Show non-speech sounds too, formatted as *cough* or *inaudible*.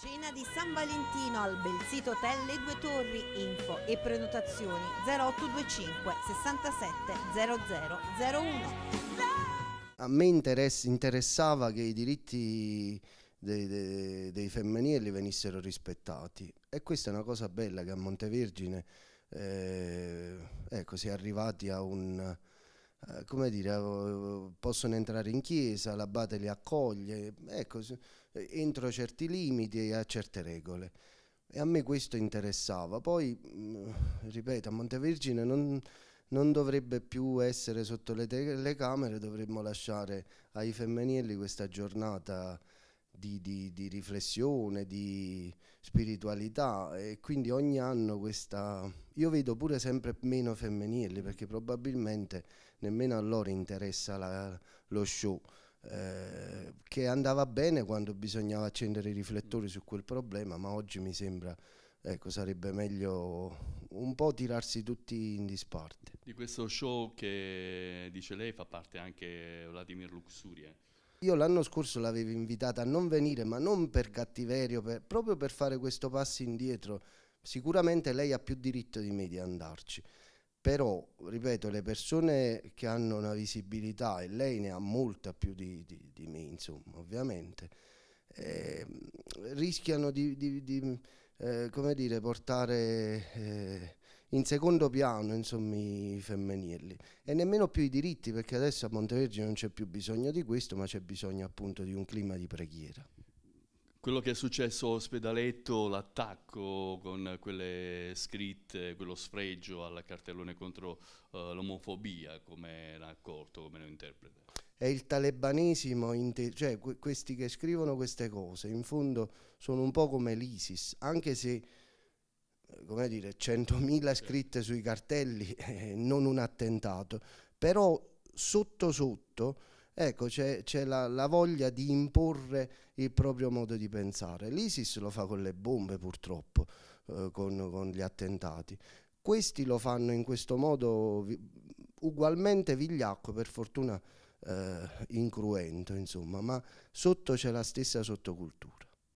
Cena di San Valentino al Belzito Hotel Le Due Torri, info e prenotazioni 0825 67 0001. A me interess interessava che i diritti dei, dei, dei, femminili venissero rispettati e questa è una cosa bella che a Montevergine eh, ecco, si è arrivati a un eh, come dire, eh, possono entrare in chiesa, l'abate li accoglie, ecco, entro certi limiti e a certe regole. E a me questo interessava. Poi, mm, ripeto, a Montevergine non, non dovrebbe più essere sotto le telecamere, dovremmo lasciare ai femminili questa giornata di, di, di, riflessione, di spiritualità e quindi ogni anno questa... Io vedo pure sempre meno femminili perché probabilmente nemmeno a loro interessa la, lo show eh, che andava bene quando bisognava accendere i riflettori su quel problema ma oggi mi sembra ecco, sarebbe meglio un po' tirarsi tutti in disparte. Di questo show che dice lei fa parte anche Vladimir Luxuria eh. Io l'anno scorso l'avevo invitata a non venire, ma non per cattiverio, per, proprio per fare questo passo indietro. Sicuramente lei ha più diritto di me di andarci, però, ripeto, le persone che hanno una visibilità, e lei ne ha molta più di, di, di me, insomma, ovviamente, eh, rischiano di, di eh, come dire, portare... Eh, in secondo piano insomma, i femminili e nemmeno più i diritti perché adesso a Montevergine non c'è più bisogno di questo ma c'è bisogno appunto di un clima di preghiera. Quello che è successo all'ospedaletto, l'attacco con quelle scritte, quello sfregio al cartellone contro uh, l'omofobia, come l'ha accolto, come lo interpreta? È il talebanesimo, cioè questi che scrivono queste cose, in fondo sono un po' come l'ISIS, anche se eh, come dire, 100.000 scritte sui cartelli, *laughs* eh, non un attentato, però sotto sotto ecco, c'è, la, la, voglia di imporre il proprio modo di pensare. L'ISIS lo fa con le bombe purtroppo, eh, con, con, gli attentati. Questi lo fanno in questo modo vi, ugualmente vigliacco, per fortuna eh, incruento, insomma, ma sotto c'è la stessa sottocultura.